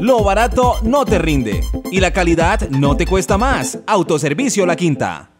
Lo barato no te rinde y la calidad no te cuesta más. Autoservicio La Quinta.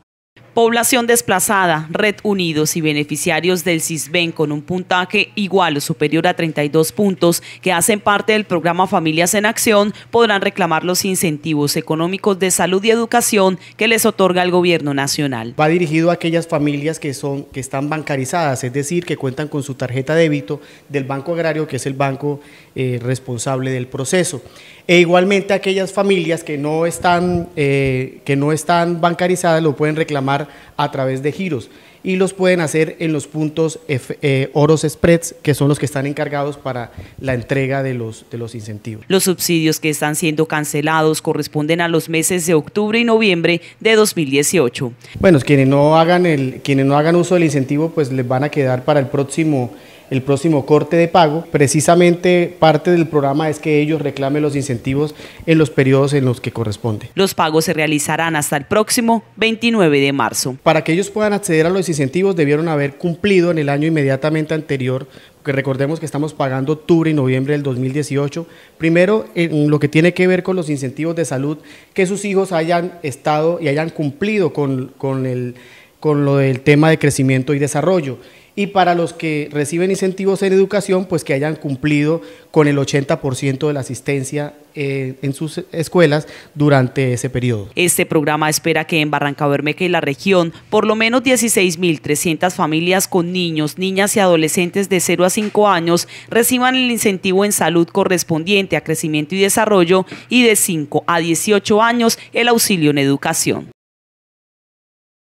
Población desplazada, Red Unidos y beneficiarios del CISBEN con un puntaje igual o superior a 32 puntos que hacen parte del programa Familias en Acción podrán reclamar los incentivos económicos de salud y educación que les otorga el gobierno nacional. Va dirigido a aquellas familias que, son, que están bancarizadas, es decir, que cuentan con su tarjeta de débito del Banco Agrario, que es el banco eh, responsable del proceso. E igualmente aquellas familias que no están, eh, que no están bancarizadas lo pueden reclamar a través de giros y los pueden hacer en los puntos eh, Oros Spreads, que son los que están encargados para la entrega de los, de los incentivos. Los subsidios que están siendo cancelados corresponden a los meses de octubre y noviembre de 2018. Bueno, quienes no hagan, el, quienes no hagan uso del incentivo, pues les van a quedar para el próximo el próximo corte de pago. Precisamente parte del programa es que ellos reclamen los incentivos en los periodos en los que corresponde. Los pagos se realizarán hasta el próximo 29 de marzo. Para que ellos puedan acceder a los incentivos debieron haber cumplido en el año inmediatamente anterior que recordemos que estamos pagando octubre y noviembre del 2018. Primero, en lo que tiene que ver con los incentivos de salud, que sus hijos hayan estado y hayan cumplido con, con, el, con lo del tema de crecimiento y desarrollo y para los que reciben incentivos en educación, pues que hayan cumplido con el 80% de la asistencia eh, en sus escuelas durante ese periodo. Este programa espera que en Barranca Bermeca y la región, por lo menos 16.300 familias con niños, niñas y adolescentes de 0 a 5 años reciban el incentivo en salud correspondiente a crecimiento y desarrollo y de 5 a 18 años el auxilio en educación.